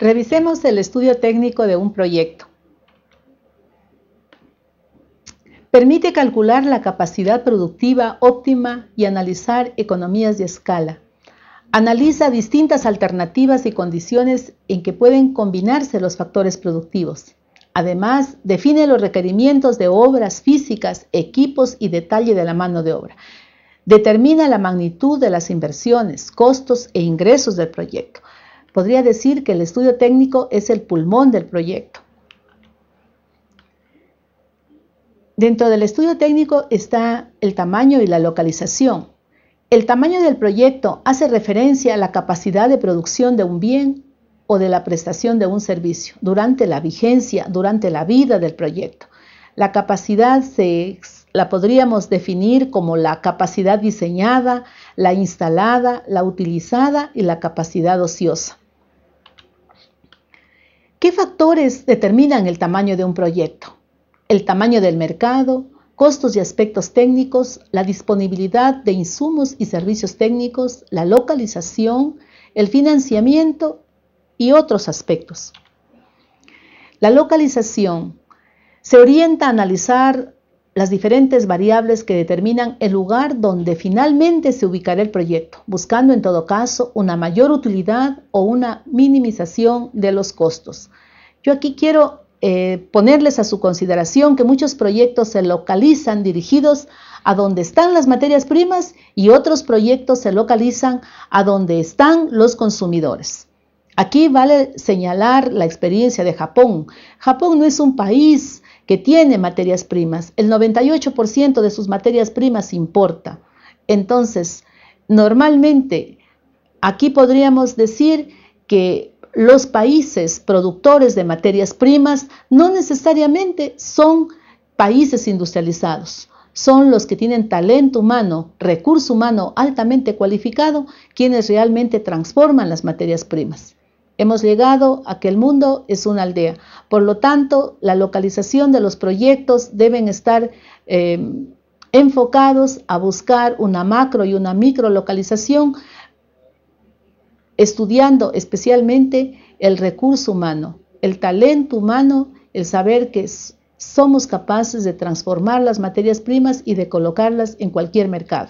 Revisemos el estudio técnico de un proyecto. Permite calcular la capacidad productiva óptima y analizar economías de escala. Analiza distintas alternativas y condiciones en que pueden combinarse los factores productivos. Además, define los requerimientos de obras físicas, equipos y detalle de la mano de obra. Determina la magnitud de las inversiones, costos e ingresos del proyecto. Podría decir que el estudio técnico es el pulmón del proyecto. Dentro del estudio técnico está el tamaño y la localización. El tamaño del proyecto hace referencia a la capacidad de producción de un bien o de la prestación de un servicio durante la vigencia, durante la vida del proyecto. La capacidad se, la podríamos definir como la capacidad diseñada, la instalada, la utilizada y la capacidad ociosa. ¿Qué factores determinan el tamaño de un proyecto? El tamaño del mercado, costos y aspectos técnicos, la disponibilidad de insumos y servicios técnicos, la localización, el financiamiento y otros aspectos. La localización se orienta a analizar las diferentes variables que determinan el lugar donde finalmente se ubicará el proyecto, buscando en todo caso una mayor utilidad o una minimización de los costos. Yo aquí quiero eh, ponerles a su consideración que muchos proyectos se localizan dirigidos a donde están las materias primas y otros proyectos se localizan a donde están los consumidores. Aquí vale señalar la experiencia de Japón. Japón no es un país que tiene materias primas. El 98% de sus materias primas importa. Entonces, normalmente, aquí podríamos decir que los países productores de materias primas no necesariamente son países industrializados son los que tienen talento humano, recurso humano altamente cualificado, quienes realmente transforman las materias primas. Hemos llegado a que el mundo es una aldea. Por lo tanto, la localización de los proyectos deben estar eh, enfocados a buscar una macro y una micro localización, estudiando especialmente el recurso humano, el talento humano, el saber que somos capaces de transformar las materias primas y de colocarlas en cualquier mercado.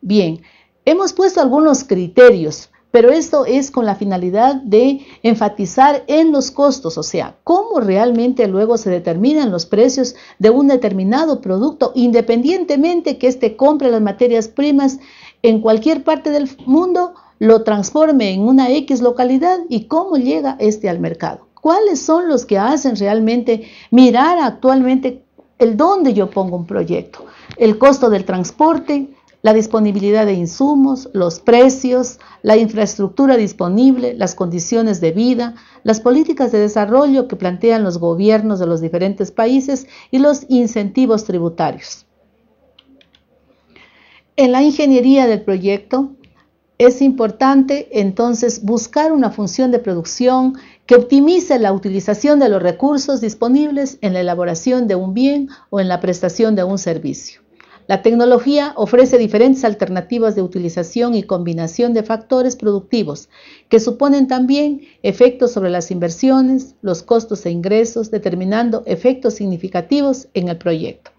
Bien, hemos puesto algunos criterios pero esto es con la finalidad de enfatizar en los costos, o sea, cómo realmente luego se determinan los precios de un determinado producto, independientemente que éste compre las materias primas en cualquier parte del mundo, lo transforme en una X localidad y cómo llega este al mercado. ¿Cuáles son los que hacen realmente mirar actualmente el dónde yo pongo un proyecto? El costo del transporte, la disponibilidad de insumos, los precios, la infraestructura disponible, las condiciones de vida, las políticas de desarrollo que plantean los gobiernos de los diferentes países y los incentivos tributarios. En la ingeniería del proyecto es importante entonces buscar una función de producción que optimice la utilización de los recursos disponibles en la elaboración de un bien o en la prestación de un servicio. La tecnología ofrece diferentes alternativas de utilización y combinación de factores productivos que suponen también efectos sobre las inversiones, los costos e ingresos, determinando efectos significativos en el proyecto.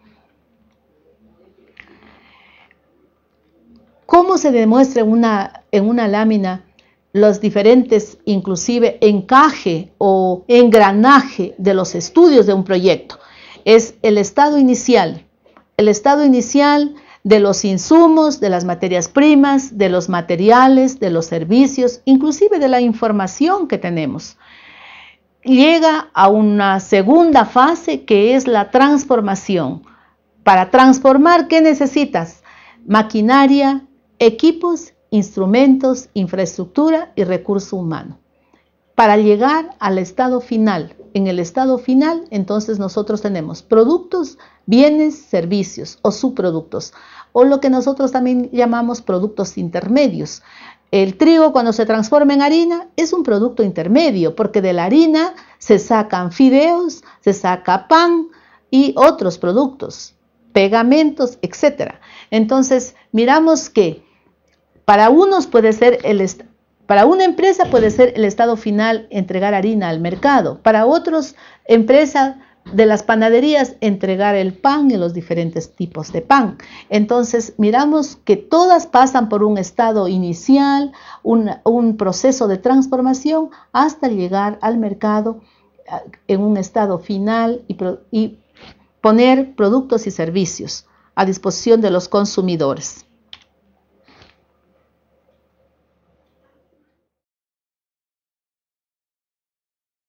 ¿Cómo se demuestra una, en una lámina los diferentes, inclusive, encaje o engranaje de los estudios de un proyecto? Es el estado inicial, el estado inicial de los insumos, de las materias primas, de los materiales, de los servicios, inclusive de la información que tenemos. Llega a una segunda fase que es la transformación. Para transformar, ¿qué necesitas? Maquinaria, equipos, instrumentos, infraestructura y recurso humano. Para llegar al estado final, en el estado final, entonces nosotros tenemos productos, bienes, servicios o subproductos, o lo que nosotros también llamamos productos intermedios. El trigo cuando se transforma en harina es un producto intermedio, porque de la harina se sacan fideos, se saca pan y otros productos, pegamentos, etc. Entonces, miramos que para unos puede ser el, para una empresa puede ser el estado final entregar harina al mercado. Para otras empresas de las panaderías entregar el pan y los diferentes tipos de pan. Entonces miramos que todas pasan por un estado inicial, un, proceso de transformación hasta llegar al mercado ah, en un estado final y poner productos y servicios a disposición de los consumidores.